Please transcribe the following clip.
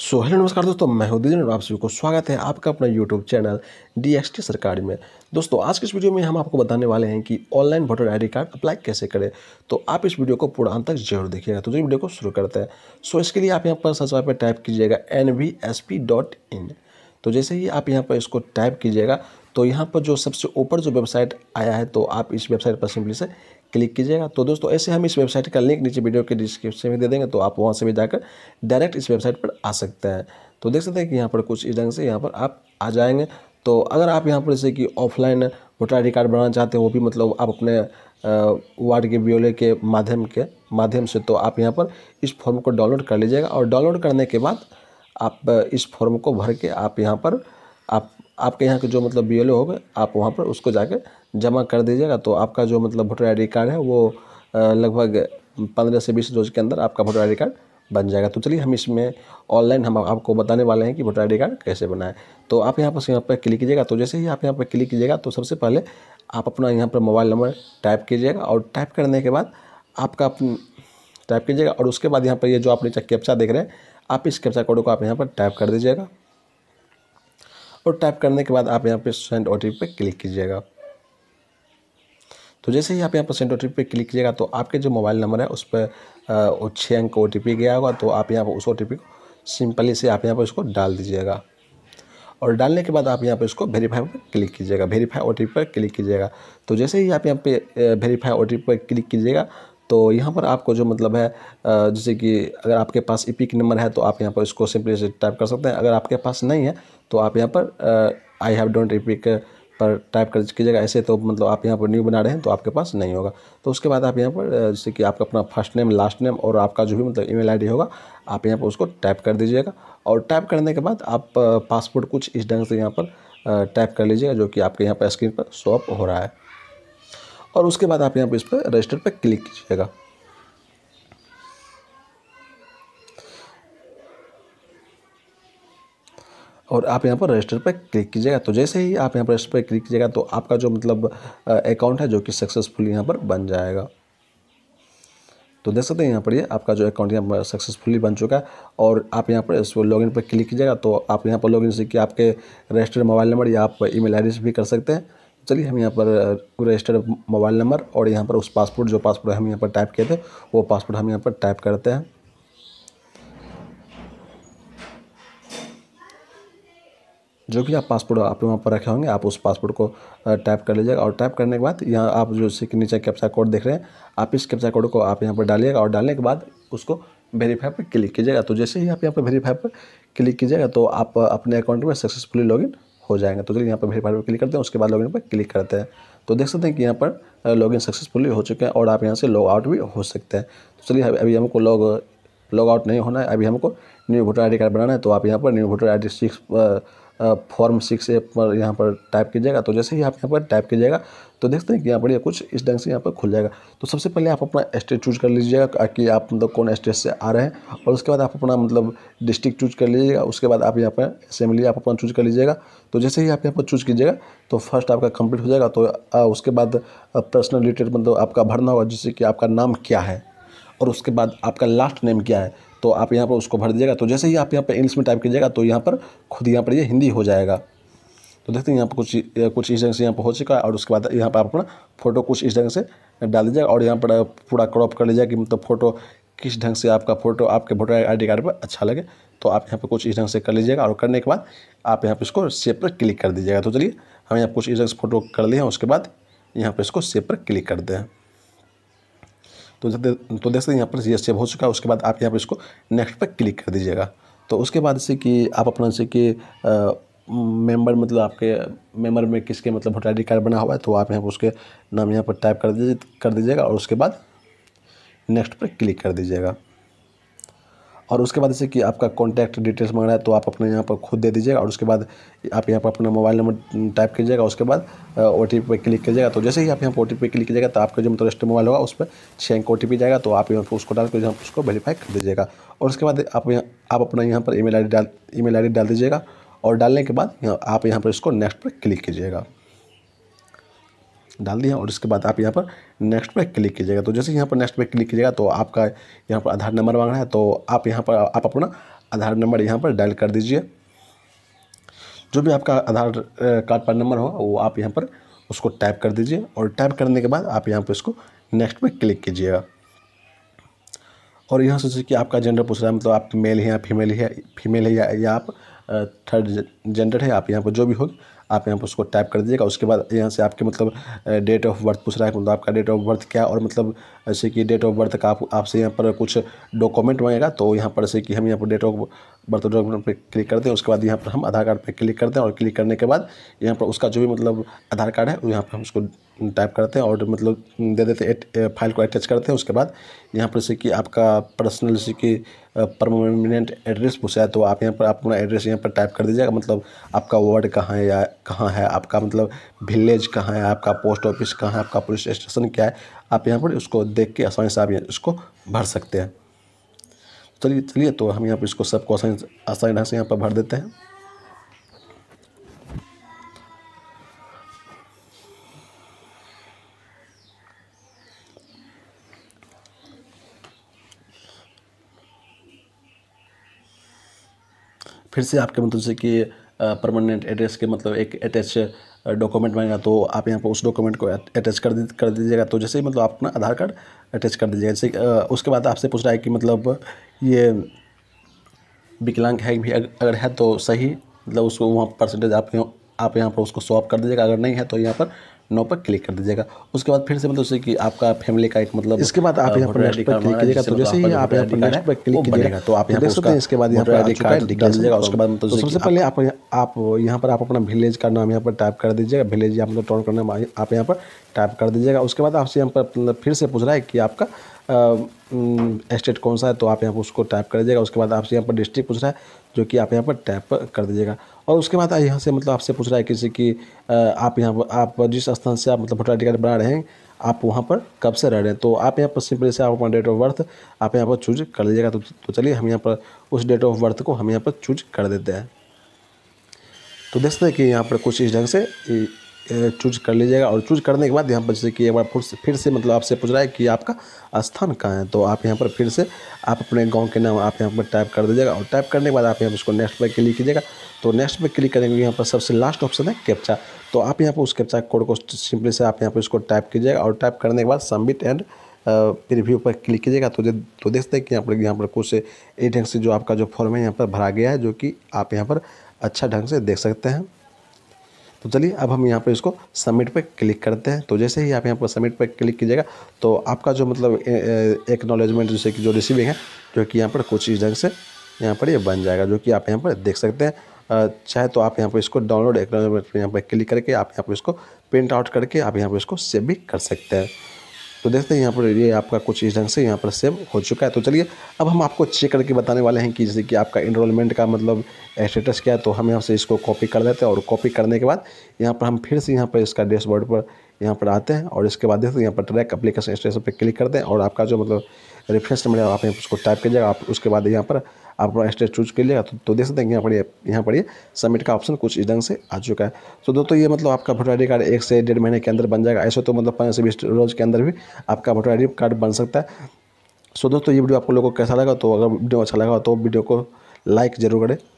so hello नमस्कार दोस्तों मैं हूं दिन आप सभी को स्वागत है आपका अपना YouTube channel D S T सरकारी में दोस्तों आज के इस वीडियो में हम आपको बताने वाले हैं कि online voter ID card apply कैसे करें तो आप इस वीडियो को पूरा अंत तक जरूर देखिएगा तो जो वीडियो को शुरू करते हैं सो इसके लिए आप यहाँ पर सर्च पर टाइप कीजिएगा एन तो जैसे ही आप यहाँ पर इसको टाइप कीजिएगा तो यहाँ पर जो सबसे ऊपर जो वेबसाइट आया है तो आप इस वेबसाइट पर सिंपली से क्लिक कीजिएगा तो दोस्तों ऐसे हम इस वेबसाइट का लिंक नीचे वीडियो के डिस्क्रिप्शन में दे देंगे तो आप वहाँ से भी जाकर डायरेक्ट इस वेबसाइट पर आ सकते हैं तो देख सकते हैं कि यहाँ पर कुछ इस ढंग से यहाँ पर आप आ जाएंगे तो अगर आप यहाँ पर जैसे कि ऑफलाइन वोटर आई कार्ड बनाना चाहते हो वो भी मतलब आप अपने वार्ड के ब्योले के माध्यम के माध्यम से तो आप यहाँ पर इस फॉर्म को डाउनलोड कर लीजिएगा और डाउनलोड करने के बाद आप इस फॉर्म को भर के आप यहाँ पर आप आपके यहाँ के जो मतलब बी एल गए आप वहाँ पर उसको जाकर जमा कर दीजिएगा तो आपका जो मतलब वोटर आई कार्ड है वो लगभग पंद्रह से बीस रोज के अंदर आपका वोटर आई कार्ड बन जाएगा तो चलिए हम इसमें ऑनलाइन हम आपको बताने वाले हैं कि वोटर आई कार्ड कैसे बनाएं तो आप यहाँ पर यहाँ पर क्लिक कीजिएगा तो जैसे ही आप यहाँ पर क्लिक कीजिएगा तो सबसे पहले आप अपना यहाँ पर मोबाइल नंबर टाइप कीजिएगा और टाइप करने के बाद आपका टाइप कीजिएगा और उसके बाद यहाँ पर ये जो आप नीचे कैप्चा देख रहे हैं आप इस कैप्चा कोड को आप यहाँ पर टाइप कर दीजिएगा और टाइप करने के बाद आप यहाँ पे सेंड ओ टी पे क्लिक कीजिएगा तो जैसे ही आप यहाँ पर सेंड ओ टी पे क्लिक कीजिएगा तो आपके जो मोबाइल नंबर है उस पर छः अंक ओ टी पी गया होगा तो आप यहाँ पर उस ओ टी पी को सिंपली से आप यहाँ पर उसको डाल दीजिएगा और डालने के बाद आप यहाँ पर इसको वेरीफाई पर क्लिक कीजिएगा वेरीफाई ओ पर क्लिक कीजिएगा तो जैसे ही आप यहाँ पे वेरीफाई ओ पर क्लिक कीजिएगा तो यहाँ पर आपको जो मतलब है जैसे कि अगर आपके पास ई नंबर है तो आप यहाँ पर इसको सिंपली से टाइप कर सकते हैं अगर आपके पास नहीं है तो आप यहाँ पर आई हैव डोंट रिपीक पर टाइप कर कीजिएगा ऐसे तो मतलब आप यहाँ पर न्यू बना रहे हैं तो आपके पास नहीं होगा तो उसके बाद आप यहाँ पर जैसे कि आपका अपना फर्स्ट नेम लास्ट नेम और आपका जो भी मतलब ईमेल आईडी होगा आप यहाँ पर उसको टाइप कर दीजिएगा और टाइप करने के बाद आप पासपोर्ट कुछ इस ढंग से यहाँ पर टाइप कर लीजिएगा जो कि आपके यहाँ पर स्क्रीन पर शॉप हो रहा है और उसके बाद आप यहाँ पर इस पर रजिस्टर पर क्लिक कीजिएगा और आप यहाँ पर रजिस्टर पर क्लिक कीजिएगा तो जैसे ही आप यहाँ पर रजिस्टर पर क्लिक कीजिएगा तो आपका जो मतलब अकाउंट है जो कि सक्सेसफुली यहाँ पर बन जाएगा तो देख सकते हैं यहाँ पर ये यह, आपका जो अकाउंट यहाँ पर सक्सेसफुली बन चुका है और आप यहाँ पर इसको लॉगिन पर क्लिक कीजिएगा तो आप यहाँ पर लॉगिन से कि आपके रजिस्टर्ड मोबाइल नंबर या आप ईमेल आईडी से भी कर सकते हैं चलिए हम यहाँ पर रजिस्टर्ड मोबाइल नंबर और यहाँ पर उस पासपोर्ट जो पासपोर्ट हम यहाँ पर टाइप किए थे वो पासपोर्ट हम यहाँ पर टाइप करते हैं जो भी आप पासपोर्ट आप वहाँ पर रखे होंगे आप उस पासपोर्ट को टाइप कर लीजिएगा और टाइप करने के बाद यहाँ आप जो इसके नीचे कैप्चा कोड देख रहे हैं आप इस कैप्चा कोड को आप यहाँ पर डालिएगा और डालने के बाद उसको वेरीफाई पर क्लिक कीजिएगा तो जैसे ही आप यहाँ पर वेरीफाई पर क्लिक कीजिएगा तो आप अपने अकाउंट में सक्सेसफुली लॉगिन हो जाएंगे तो चलिए यहाँ पर वेरीफाइड पर क्लिक करते हैं उसके बाद लॉगिन पर क्लिक करते हैं तो देख सकते हैं कि यहाँ पर लॉगिन सक्सेसफुली हो चुके हैं और आप यहाँ से लॉग आउट भी हो सकते हैं तो चलिए अभी हमको लॉग लॉग आउट नहीं होना है अभी हमको न्यू वोटर आई कार्ड बनाना है तो आप यहाँ पर new voter I D six form six A पर यहाँ पर टाइप कीजिएगा तो जैसे ही आप यहाँ पर टाइप कीजिएगा तो देखते हैं कि यहाँ पर यह कुछ इस ढंग से यहाँ पर खुल जाएगा तो सबसे पहले आप अपना स्टेट चूज कर लीजिएगा कि आप मतलब कौन स्टेट से आ रहे हैं और उसके बाद आप अपना मतलब डिस्ट्रिक्ट चूज कर लीजिएगा उसके बाद आप यहाँ पर असेंबली आप अपना चूज कर लीजिएगा तो जैसे ही आप यहाँ पर चूज कीजिएगा तो फर्स्ट आपका कंप्लीट हो जाएगा तो उसके बाद पर्सनल रिलेटेड मतलब आपका भरना होगा जिससे कि आपका नाम क्या है और उसके बाद आपका लास्ट नेम क्या है तो आप यहाँ पर उसको भर दीजिएगा तो जैसे ही आप यहाँ पर इंग्लिश में टाइप कीजिएगा तो यहाँ पर खुद यहाँ पर ये हिंदी हो जाएगा तो देखते हैं यहाँ पर कुछ कुछ इस ढंग से यहाँ पर हो चुका है और उसके बाद यहाँ पर आप अपना फोटो कुछ इस ढंग से डाल दीजिएगा और यहाँ पर पूरा क्रॉप कर लीजिएगा कि मतलब फ़ोटो किस ढंग से आपका फोटो आपके वोटर आई कार्ड पर अच्छा लगे तो आप यहाँ पर कुछ इस ढंग से कर लीजिएगा और करने के बाद आप यहाँ पर इसको सेव पर क्लिक कर दीजिएगा तो चलिए हम यहाँ कुछ इस ढंग से फोटो कर लिए हैं उसके बाद यहाँ पर इसको सेव पर क्लिक कर दें तो तो देख सकते हैं यहाँ पर जी सेव हो चुका है उसके बाद आप यहाँ पर इसको नेक्स्ट पर क्लिक कर दीजिएगा तो उसके बाद जैसे कि आप अपना जैसे कि मेंबर मतलब आपके मेंबर में किसके मतलब वोटर आई कार्ड बना हुआ है तो आप यहाँ पर उसके नाम यहाँ पर टाइप कर दीजिए कर दीजिएगा और उसके बाद नेक्स्ट पर क्लिक कर दीजिएगा और उसके बाद जैसे कि आपका कॉन्टैक्ट डिटेल्स मांग रहा है तो आप अपने यहाँ पर खुद दे दीजिएगा और उसके बाद आप यहाँ पर अपना मोबाइल नंबर टाइप कीजिएगा उसके बाद ओ टी पी पर क्लिक कीजिएगा तो जैसे ही आप यहाँ पर ओ टी पी क्लिक कीजिएगा तो आपका जो मतलब रजिस्टर मोबाइल होगा उस पर छः अंक ओ टी पी जाएगा तो आप यहाँ पर उसको डाल के यहाँ पर उसको वेरीफाई कर दीजिएगा और उसके बाद आप यहाँ आप अपना यहाँ पर ई मेल आई डी डाल ई मेल आई डी डाल दीजिएगा और डालने के बाद आप यहाँ पर इसको नेक्स्ट पर क्लिक कीजिएगा डाल दिया और इसके बाद आप यहाँ पर नेक्स्ट पर क्लिक कीजिएगा तो जैसे यहाँ पर नेक्स्ट पर क्लिक कीजिएगा तो आपका यहाँ पर आधार नंबर मांग रहा है तो आप यहाँ पर आप अपना आधार नंबर यहाँ पर डायल कर दीजिए जो भी आपका आधार कार्ड पर नंबर हो वो आप यहाँ पर उसको टाइप कर दीजिए और टाइप करने के बाद आप यहाँ पर इसको नेक्स्ट पर क्लिक कीजिएगा और यहाँ सोचिए कि आपका जेंडर पूछ रहा है मतलब आप मेल है या फीमेल है फीमेल है या आप थर्ड जेंडर है आप यहाँ पर जो भी हो आप यहाँ पर उसको टाइप कर दीजिएगा उसके बाद यहाँ से आपके मतलब डेट ऑफ बर्थ पूछ रहा है मतलब आपका डेट ऑफ बर्थ क्या और मतलब जैसे कि डेट ऑफ बर्थ का आप आपसे यहाँ पर कुछ डॉक्यूमेंट मांगेगा तो यहाँ पर जैसे कि हम यहाँ पर डेट ऑफ बर्थ डॉक्यूमेंट पर क्लिक करते हैं उसके बाद यहाँ पर हम आधार कार्ड पर क्लिक करते हैं और क्लिक करने के बाद यहाँ पर उसका जो भी मतलब आधार कार्ड है यहाँ पर हम उसको टाइप करते हैं और मतलब दे देते हैं फाइल को अटैच करते हैं उसके बाद यहाँ पर जैसे कि आपका पर्सनल जैसे कि परमानेंट एड्रेस पूछा है तो आप यहाँ पर आप अपना एड्रेस यहाँ पर टाइप कर दीजिएगा मतलब आपका वार्ड कहाँ है या कहाँ है आपका मतलब विलेज कहाँ है आपका पोस्ट ऑफिस कहाँ है आपका पुलिस स्टेशन क्या है आप यहाँ पर उसको देख के आसानी से आप इसको भर सकते हैं चलिए चलिए तो हम यहाँ पर इसको सबको आसानी आसानी ढंग से यहाँ पर भर देते हैं फिर से आपके मतलब जैसे कि परमानेंट एड्रेस के मतलब एक अटैच डॉक्यूमेंट मांगेगा तो आप यहाँ पर उस डॉक्यूमेंट को अटैच कर दी कर दीजिएगा तो जैसे ही मतलब आप अपना आधार कार्ड अटैच कर दीजिएगा जैसे उसके बाद आपसे पूछ रहा है कि मतलब ये विकलांग है भी अगर है तो सही मतलब उसको वहाँ परसेंटेज आप आप यहाँ पर उसको सॉप कर दीजिएगा अगर नहीं है तो यहाँ पर नौ पर क्लिक कर दीजिएगा उसके बाद फिर से मतलब कि आपका फैमिली का एक मतलब इसके बाद आप यहाँ पर क्लिक कीजिएगा तो जैसे मतलब ही आप यहाँ पर नेक्स्ट पर क्लिक कीजिएगा तो आप देख सकते हैं इसके बाद यहाँ पर आई कार्ड डाल दीजिएगा उसके बाद मतलब तो सबसे पहले आप आप यहाँ पर आप अपना विलेज का नाम यहाँ पर टाइप कर दीजिएगा विलेज यहाँ मतलब टर्न करने आप यहाँ पर टाइप कर दीजिएगा उसके बाद आपसे यहाँ पर मतलब फिर से पूछ रहा है कि आपका स्टेट कौन सा है तो आप यहाँ पर उसको टाइप कर दीजिएगा उसके बाद आपसे यहाँ पर डिस्ट्रिक्ट पूछ रहा है जो कि आप यहाँ पर टाइप कर दीजिएगा और उसके बाद यहाँ से मतलब आपसे पूछ रहा है किसी की आप यहाँ पर आप जिस स्थान से आप मतलब वोटर आई कार्ड बना रहे हैं आप वहाँ पर कब से रह रहे हैं तो आप यहाँ पर सिंपली से आप अपना डेट ऑफ बर्थ आप यहाँ पर चूज कर लीजिएगा तो, तो चलिए हम यहाँ पर उस डेट ऑफ बर्थ को हम यहाँ पर चूज कर देते हैं तो देखते हैं कि यहाँ पर कुछ इस ढंग से चूज कर लीजिएगा और चूज करने के बाद यहाँ पर जैसे कि एक बार फिर से फिर से मतलब आपसे पूछ रहा है कि आपका स्थान कहाँ है तो आप यहाँ पर फिर से आप अपने गाँव के नाम आप यहाँ पर टाइप कर दीजिएगा और टाइप करने के बाद आप यहाँ पर उसको नेक्स्ट पर क्लिक कीजिएगा तो नेक्स्ट पर क्लिक करेंगे यहाँ पर सबसे लास्ट ऑप्शन है कैप्चा तो आप यहाँ पर उस कैप्चा कोड को सिंपली से आप यहाँ पर इसको टाइप कीजिएगा और टाइप करने के बाद सबमिट एंड फिर भी पर क्लिक कीजिएगा तो तो देखते हैं कि यहाँ पर यहाँ पर कुछ ए ढंग से जो आपका जो फॉर्म है यहाँ पर भरा गया है जो कि आप यहाँ पर अच्छा ढंग से देख सकते हैं तो चलिए अब हम यहाँ पे इसको सबमिट पे क्लिक करते हैं तो जैसे ही आप यहाँ पर सबमिट पे क्लिक कीजिएगा तो आपका जो मतलब एक्नोलेजमेंट जैसे कि जो रिसीविंग है जो कि यहाँ पर कुछ इस ढंग से यहाँ पर ये यह बन जाएगा जो कि आप यहाँ पर देख सकते हैं चाहे तो आप यहाँ पर इसको डाउनलोड पर यहाँ पर क्लिक करके आप यहाँ पर इसको प्रिंट आउट करके आप यहाँ पर इसको सेव भी कर सकते हैं तो देखते हैं यहाँ पर ये आपका कुछ इस ढंग से यहाँ पर सेव हो चुका है तो चलिए अब हम आपको चेक करके बताने वाले हैं कि जैसे कि आपका इनरोलमेंट का मतलब स्टेटस क्या है तो हम यहाँ से इसको कॉपी कर लेते हैं और कॉपी करने के बाद यहाँ पर हम फिर से यहाँ पर इसका डैशबोर्ड पर यहाँ पर आते हैं और इसके बाद देखते हैं यहाँ पर ट्रैक अप्लीकेशन स्टेटस पर क्लिक करते हैं और आपका जो मतलब रेफरेंस नंबर आप उसको टाइप कीजिएगा आप उसके बाद यहाँ पर आप अपना स्टेट चूज कर लिया तो, तो देख सकते हैं यहाँ पर यहाँ पर सबमिट का ऑप्शन कुछ इस ढंग से आ चुका है तो दोस्तों ये मतलब आपका वोटर आई कार्ड एक से डेढ़ महीने के अंदर बन जाएगा ऐसे तो मतलब पाँच से बीस रोज़ के अंदर भी आपका वोटर आई कार्ड बन सकता है सो दोस्तों ये वीडियो आपको लोगों को कैसा लगा तो अगर वीडियो अच्छा लगा तो वीडियो को लाइक जरूर करें